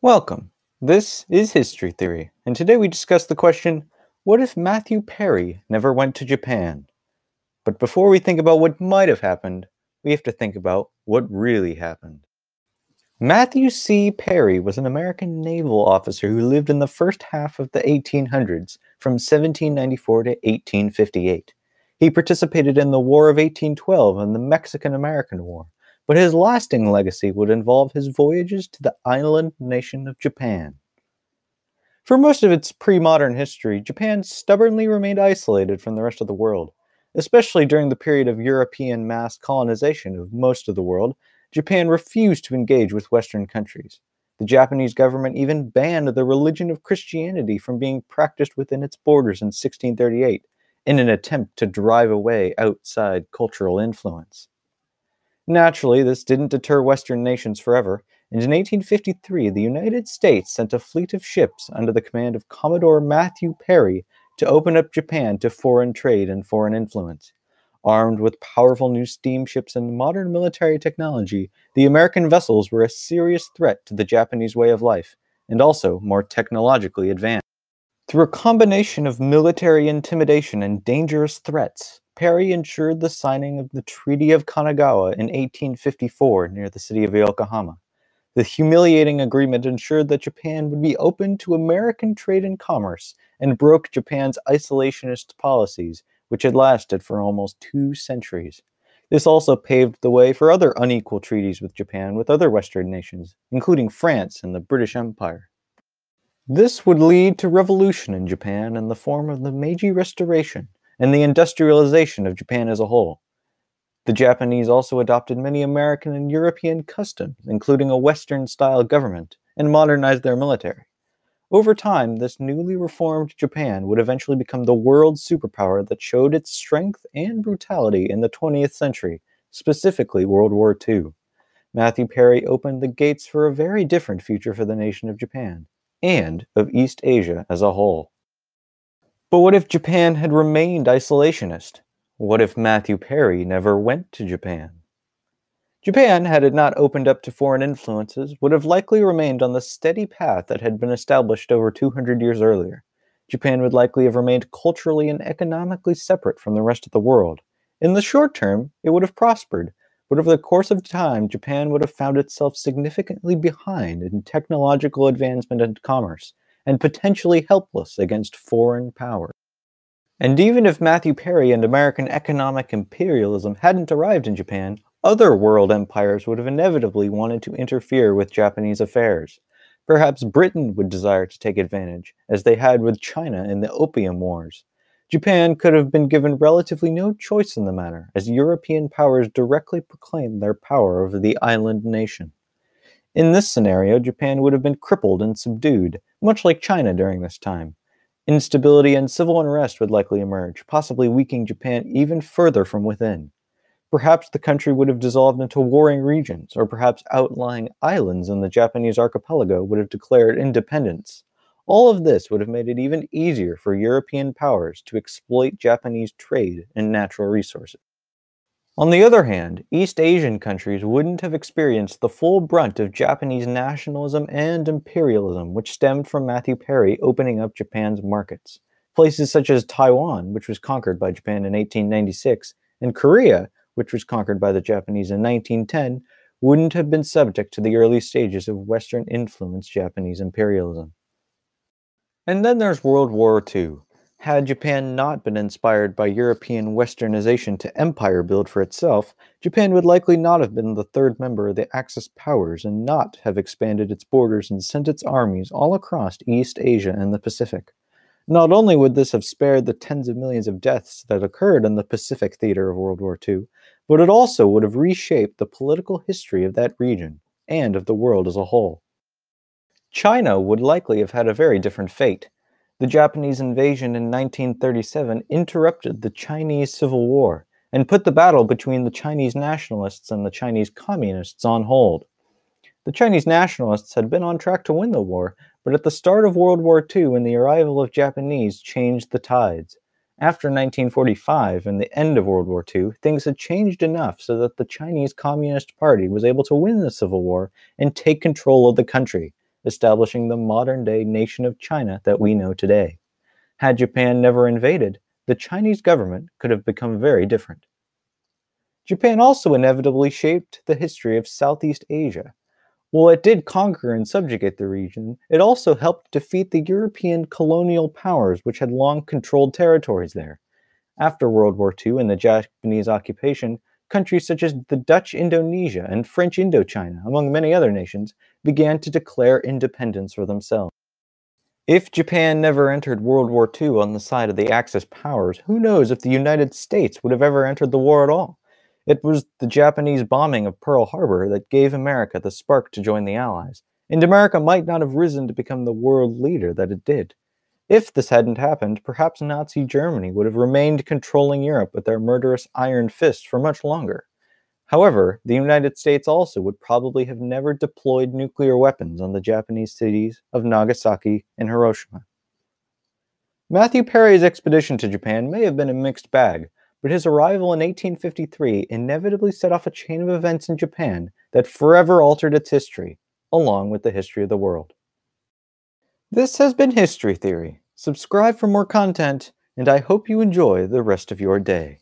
Welcome. This is History Theory, and today we discuss the question what if Matthew Perry never went to Japan? But before we think about what might have happened, we have to think about what really happened. Matthew C. Perry was an American naval officer who lived in the first half of the 1800s from 1794 to 1858. He participated in the War of 1812 and the Mexican American War but his lasting legacy would involve his voyages to the island nation of Japan. For most of its pre modern history, Japan stubbornly remained isolated from the rest of the world. Especially during the period of European mass colonization of most of the world, Japan refused to engage with Western countries. The Japanese government even banned the religion of Christianity from being practiced within its borders in 1638 in an attempt to drive away outside cultural influence. Naturally, this didn't deter Western nations forever, and in 1853 the United States sent a fleet of ships under the command of Commodore Matthew Perry to open up Japan to foreign trade and foreign influence. Armed with powerful new steamships and modern military technology, the American vessels were a serious threat to the Japanese way of life, and also more technologically advanced. Through a combination of military intimidation and dangerous threats, Perry ensured the signing of the Treaty of Kanagawa in 1854 near the city of Yokohama. The humiliating agreement ensured that Japan would be open to American trade and commerce and broke Japan's isolationist policies, which had lasted for almost two centuries. This also paved the way for other unequal treaties with Japan with other Western nations, including France and the British Empire. This would lead to revolution in Japan in the form of the Meiji Restoration, and the industrialization of Japan as a whole. The Japanese also adopted many American and European customs, including a Western style government, and modernized their military. Over time, this newly reformed Japan would eventually become the world superpower that showed its strength and brutality in the 20th century, specifically World War II. Matthew Perry opened the gates for a very different future for the nation of Japan and of East Asia as a whole. But what if Japan had remained isolationist? What if Matthew Perry never went to Japan? Japan, had it not opened up to foreign influences, would have likely remained on the steady path that had been established over 200 years earlier. Japan would likely have remained culturally and economically separate from the rest of the world. In the short term, it would have prospered, but over the course of time, Japan would have found itself significantly behind in technological advancement and commerce, and potentially helpless against foreign powers. And even if Matthew Perry and American economic imperialism hadn't arrived in Japan, other world empires would have inevitably wanted to interfere with Japanese affairs. Perhaps Britain would desire to take advantage, as they had with China in the Opium Wars. Japan could have been given relatively no choice in the matter, as European powers directly proclaimed their power over the island nation. In this scenario, Japan would have been crippled and subdued, much like China during this time. Instability and civil unrest would likely emerge, possibly weakening Japan even further from within. Perhaps the country would have dissolved into warring regions, or perhaps outlying islands in the Japanese archipelago would have declared independence. All of this would have made it even easier for European powers to exploit Japanese trade and natural resources. On the other hand, East Asian countries wouldn't have experienced the full brunt of Japanese nationalism and imperialism, which stemmed from Matthew Perry opening up Japan's markets. Places such as Taiwan, which was conquered by Japan in 1896, and Korea, which was conquered by the Japanese in 1910, wouldn't have been subject to the early stages of Western influenced Japanese imperialism. And then there's World War II. Had Japan not been inspired by European westernization to empire build for itself, Japan would likely not have been the third member of the Axis powers and not have expanded its borders and sent its armies all across East Asia and the Pacific. Not only would this have spared the tens of millions of deaths that occurred in the Pacific theater of World War II, but it also would have reshaped the political history of that region and of the world as a whole. China would likely have had a very different fate. The Japanese invasion in 1937 interrupted the Chinese Civil War and put the battle between the Chinese nationalists and the Chinese communists on hold. The Chinese nationalists had been on track to win the war, but at the start of World War II and the arrival of Japanese changed the tides. After 1945 and the end of World War II, things had changed enough so that the Chinese Communist Party was able to win the Civil War and take control of the country establishing the modern day nation of China that we know today. Had Japan never invaded, the Chinese government could have become very different. Japan also inevitably shaped the history of Southeast Asia. While it did conquer and subjugate the region, it also helped defeat the European colonial powers which had long controlled territories there. After World War II and the Japanese occupation, countries such as the Dutch Indonesia and French Indochina, among many other nations, began to declare independence for themselves. If Japan never entered World War II on the side of the Axis powers, who knows if the United States would have ever entered the war at all? It was the Japanese bombing of Pearl Harbor that gave America the spark to join the Allies, and America might not have risen to become the world leader that it did. If this hadn't happened, perhaps Nazi Germany would have remained controlling Europe with their murderous iron fist for much longer. However, the United States also would probably have never deployed nuclear weapons on the Japanese cities of Nagasaki and Hiroshima. Matthew Perry's expedition to Japan may have been a mixed bag, but his arrival in 1853 inevitably set off a chain of events in Japan that forever altered its history, along with the history of the world. This has been History Theory. Subscribe for more content, and I hope you enjoy the rest of your day.